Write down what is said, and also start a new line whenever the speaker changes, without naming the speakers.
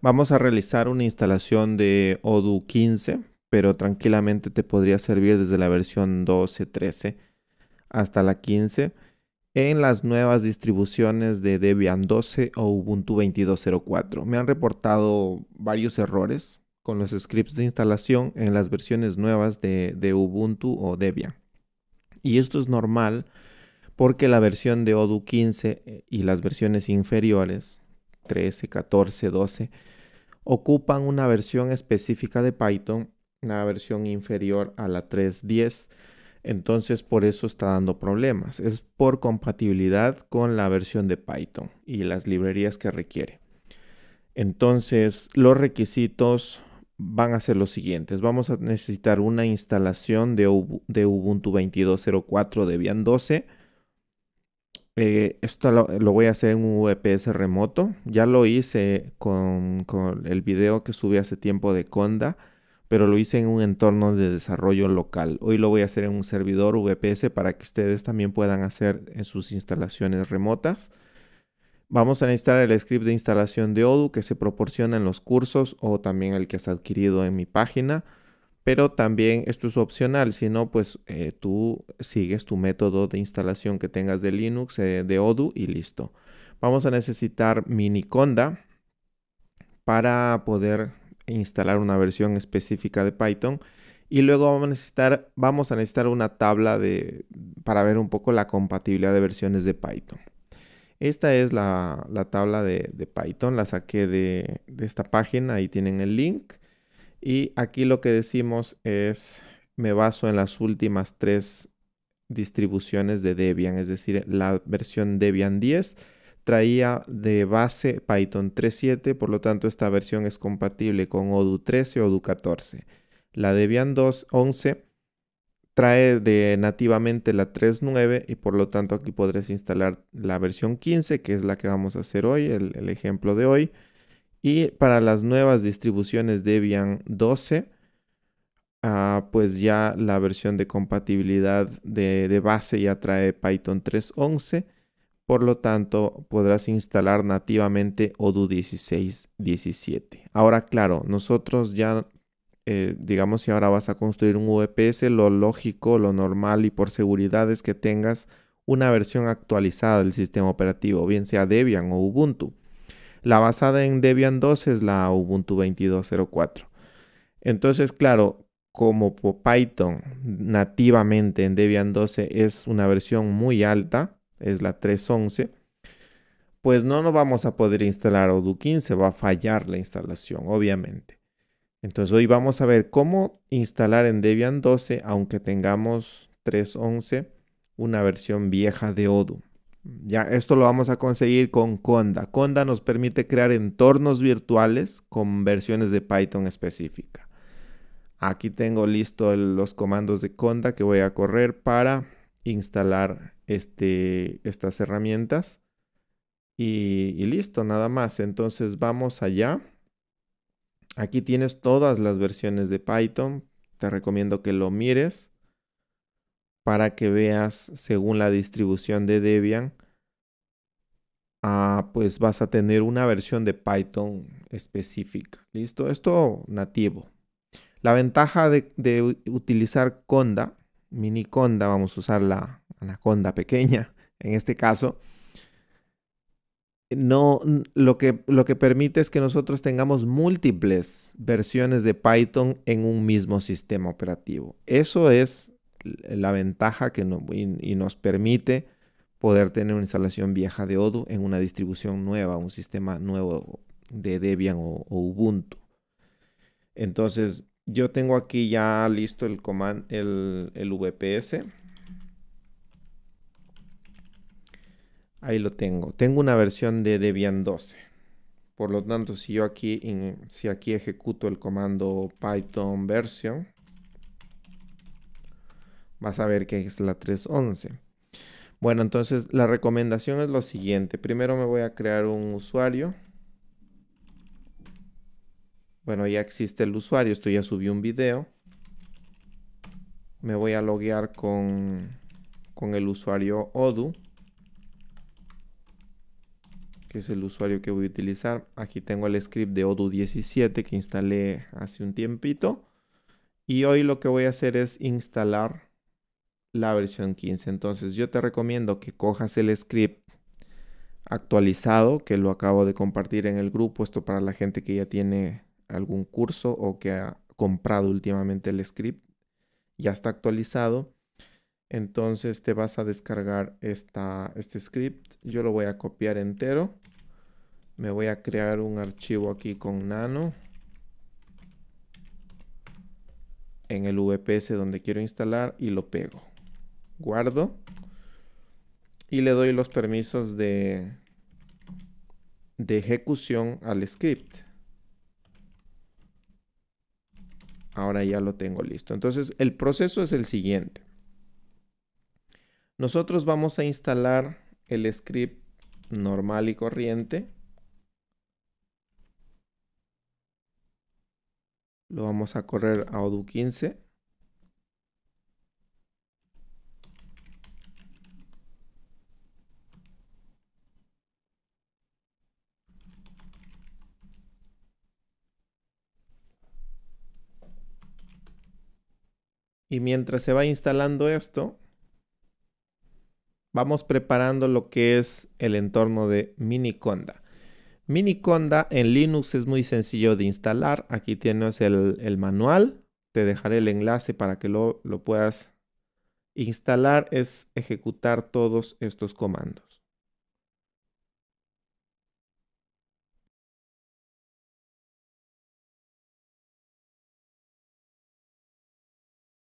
Vamos a realizar una instalación de Odoo 15, pero tranquilamente te podría servir desde la versión 12, 13 hasta la 15 en las nuevas distribuciones de Debian 12 o Ubuntu 22.04. Me han reportado varios errores con los scripts de instalación en las versiones nuevas de, Ubuntu o Debian. Y esto es normal porque la versión de Odoo 15 eh, y las versiones inferiores 13, 14, 12, ocupan una versión específica de Python, una versión inferior a la 3.10. Entonces por eso está dando problemas. Es por compatibilidad con la versión de Python y las librerías que requiere. Entonces los requisitos van a ser los siguientes. Vamos a necesitar una instalación de, Ubuntu 22.04 Debian 12 eh, esto lo, voy a hacer en un VPS remoto. Ya lo hice con, el video que subí hace tiempo de Conda, pero lo hice en un entorno de desarrollo local. Hoy lo voy a hacer en un servidor VPS para que ustedes también puedan hacer en sus instalaciones remotas. Vamos a instalar el script de instalación de ODU que se proporciona en los cursos o también el que has adquirido en mi página pero también esto es opcional, si no, pues eh, tú sigues tu método de instalación que tengas de Linux, eh, de Odoo y listo. Vamos a necesitar Miniconda para poder instalar una versión específica de Python y luego vamos a necesitar, vamos a necesitar una tabla de, para ver un poco la compatibilidad de versiones de Python. Esta es la, tabla de, Python, la saqué de esta página, ahí tienen el link. Y aquí lo que decimos es, me baso en las últimas tres distribuciones de Debian, es decir, la versión Debian 10 traía de base Python 3.7, por lo tanto esta versión es compatible con ODU 13 o ODU 14. La Debian 2.11 trae de nativamente la 3.9 y por lo tanto aquí podrás instalar la versión 15, que es la que vamos a hacer hoy, el ejemplo de hoy. Y para las nuevas distribuciones Debian 12, ah, pues ya la versión de compatibilidad de, base ya trae Python 3.11. Por lo tanto, podrás instalar nativamente Odoo 16.17. Ahora, claro, nosotros ya, eh, digamos, si ahora vas a construir un VPS, lo lógico, lo normal y por seguridad es que tengas una versión actualizada del sistema operativo, bien sea Debian o Ubuntu. La basada en Debian 12 es la Ubuntu 22.04. Entonces, claro, como Python nativamente en Debian 12 es una versión muy alta, es la 3.11, pues no nos vamos a poder instalar Odoo 15, va a fallar la instalación, obviamente. Entonces hoy vamos a ver cómo instalar en Debian 12, aunque tengamos 3.11, una versión vieja de Odoo. Ya, esto lo vamos a conseguir con Conda. Conda nos permite crear entornos virtuales con versiones de Python específica. Aquí tengo listo los comandos de Conda que voy a correr para instalar este, estas herramientas. y listo, nada más. Entonces vamos allá. Aquí tienes todas las versiones de Python. Te recomiendo que lo mires para que veas según la distribución de Debian, ah, pues vas a tener una versión de Python específica. ¿Listo? Esto nativo. La ventaja de, utilizar Conda, mini Conda, vamos a usar la anaconda pequeña en este caso, no, lo que, lo que permite es que nosotros tengamos múltiples versiones de Python en un mismo sistema operativo. Eso es la ventaja que y, nos permite poder tener una instalación vieja de Odoo en una distribución nueva, un sistema nuevo de Debian o, Ubuntu. Entonces, yo tengo aquí ya listo el, el VPS. Ahí lo tengo. Tengo una versión de Debian 12. Por lo tanto, si yo aquí, si aquí ejecuto el comando python version, Vas a ver que es la 311. Bueno, entonces la recomendación es lo siguiente. Primero me voy a crear un usuario. Bueno, ya existe el usuario. Esto ya subí un video. Me voy a loguear con, con el usuario Odoo que es el usuario que voy a utilizar. Aquí tengo el script de Odoo 17 que instalé hace un tiempito. Y hoy lo que voy a hacer es instalar la versión 15. Entonces yo te recomiendo que cojas el script actualizado que lo acabo de compartir en el grupo. Esto para la gente que ya tiene algún curso o que ha comprado últimamente el script. Ya está actualizado. Entonces te vas a descargar este script. Yo lo voy a copiar entero. Me voy a crear un archivo aquí con nano. En el VPS donde quiero instalar y lo pego guardo y le doy los permisos de, de ejecución al script. Ahora ya lo tengo listo. Entonces el proceso es el siguiente. Nosotros vamos a instalar el script normal y corriente. Lo vamos a correr a Odoo 15. Y mientras se va instalando esto, vamos preparando lo que es el entorno de Miniconda. Miniconda en Linux es muy sencillo de instalar. Aquí tienes el, manual. Te dejaré el enlace para que lo puedas instalar. Es ejecutar todos estos comandos.